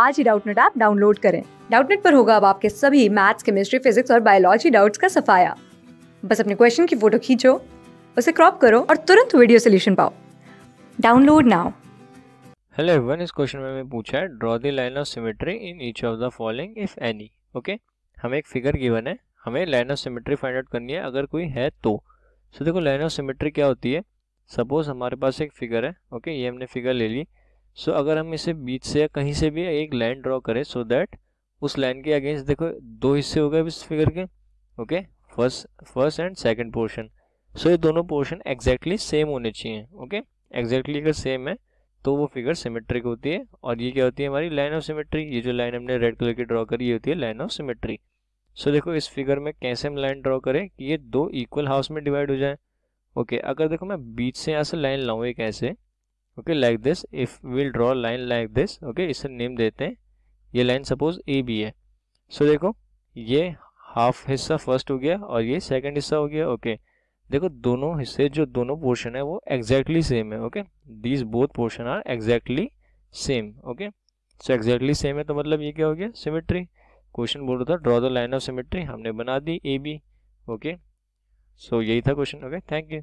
आज ही Doubtnet app download करें डाउटनेट पर होगा अब आपके सभी मैथ्स केमिस्ट्री फिजिक्स और बायोलॉजी डाउट्स का सफाया बस अपने क्वेश्चन की फोटो खींचो उसे क्रॉप करो और तुरंत वीडियो सोल्यूशन पाओ डाउनलोड नाउ हेलो एवरीवन इस क्वेश्चन में मैं पूछा है draw the line of symmetry in each of the following if any okay हमें एक फिगर गिवन है हमें line of symmetry find out करनी है अगर कोई है तो सो देखो लाइन ऑफ सिमेट्री क्या होती है सपोज हमारे पास एक फिगर है ओके okay? ये हमने फिगर ले ली सो अगर हम इसे बीच से या कहीं से भी एक लाइन ड्रॉ करें सो दैट उस लाइन के अगेंस्ट देखो दो हिस्से हो गए इस फिगर के okay first first and second portion so ये दोनों पोर्शन एग्जैक्टली सेम होने चाहिए ओके एग्जैक्टली अगर सेम है तो वो फिगर सिमेट्रिक होती है और ये क्या होती है हमारी लाइन ऑफ सिमेट्री ये जो लाइन हमने रेड कलर की ड्रॉ करी ये होती है लाइन ऑफ सिमेट्री सो देखो इस फिगर में कैसे हम लाइन ड्रॉ करें कि ये दो इक्वल हाउस में डिवाइड हो जाए ओके okay, अगर देखो मैं बीच से यहाँ से लाइन लाऊँ एक ऐसे okay like this if will draw line like this okay इसे नेम देते हैं ये लाइन सपोज ए बी है सो so, देखो ये हाफ हिस्सा फर्स्ट हो गया और ये सेकंड हिस्सा हो गया ओके देखो दोनों हिस्से जो दोनों पोर्शन है वो एग्जैक्टली सेम है okay these both portion are exactly same okay so exactly same है तो मतलब ये क्या हो गया सिमेट्री क्वेश्चन बोल रहा था draw the line of symmetry हमने बना दी ए बी ओके सो यही था क्वेश्चन ओके थैंक यू